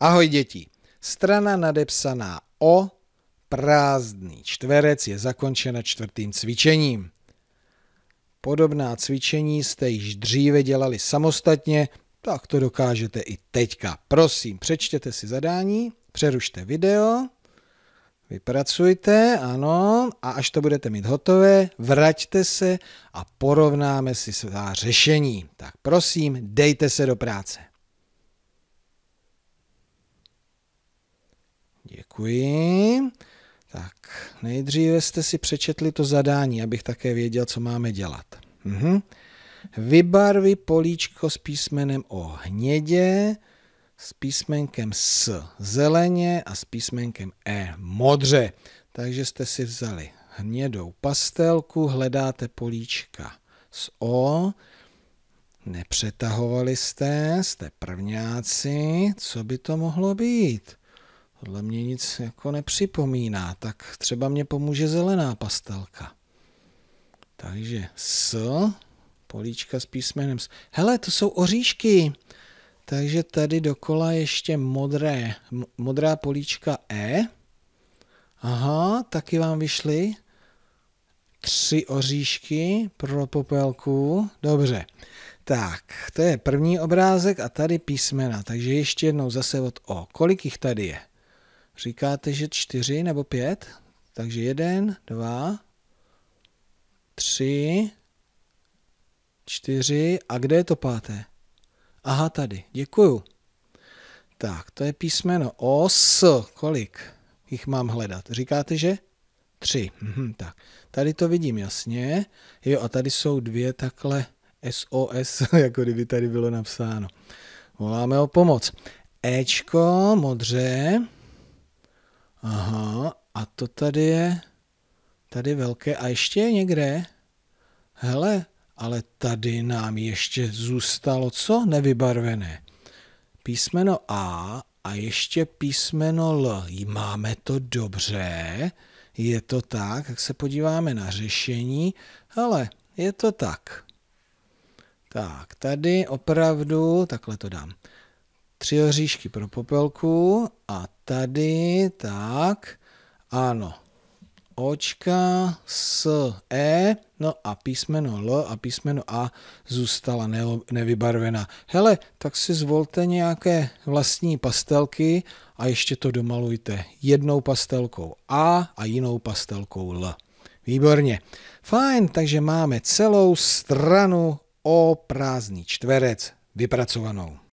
Ahoj děti. Strana nadepsaná O, prázdný čtverec je zakončena čtvrtým cvičením. Podobná cvičení jste již dříve dělali samostatně, tak to dokážete i teďka. Prosím, přečtěte si zadání, přerušte video, vypracujte, ano, a až to budete mít hotové, vraťte se a porovnáme si svá řešení. Tak prosím, dejte se do práce. Děkuji. Tak, nejdříve jste si přečetli to zadání, abych také věděl, co máme dělat. Mhm. Vybarvy políčko s písmenem O hnědě, s písmenkem S zeleně a s písmenkem E modře. Takže jste si vzali hnědou pastelku, hledáte políčka s O, nepřetahovali jste, jste prvňáci, co by to mohlo být? Tohle mě nic jako nepřipomíná, tak třeba mě pomůže zelená pastelka. Takže S, políčka s písmenem S. Hele, to jsou oříšky. Takže tady dokola ještě modré, modrá políčka E. Aha, taky vám vyšly tři oříšky pro popelku. Dobře, tak to je první obrázek a tady písmena. Takže ještě jednou zase od O. Kolik jich tady je? Říkáte, že čtyři nebo pět? Takže jeden, dva, tři, čtyři. A kde je to páté? Aha, tady. Děkuju. Tak, to je písmeno OS. Kolik jich mám hledat? Říkáte, že? Tři. Mhm, tak, tady to vidím jasně. Jo, a tady jsou dvě takhle SOS, jako kdyby tady bylo napsáno. Voláme o pomoc. Ečko, modře. Aha, a to tady je, tady velké. A ještě je někde, hele, ale tady nám ještě zůstalo co nevybarvené? Písmeno A a ještě písmeno L. Máme to dobře, je to tak, jak se podíváme na řešení. Hele, je to tak. Tak, tady opravdu, takhle to dám tři oříšky pro popelku a tady, tak, ano, očka s E, no a písmeno L a písmeno A zůstala ne, nevybarvená. Hele, tak si zvolte nějaké vlastní pastelky a ještě to domalujte jednou pastelkou A a jinou pastelkou L. Výborně. Fajn, takže máme celou stranu o prázdný čtverec vypracovanou.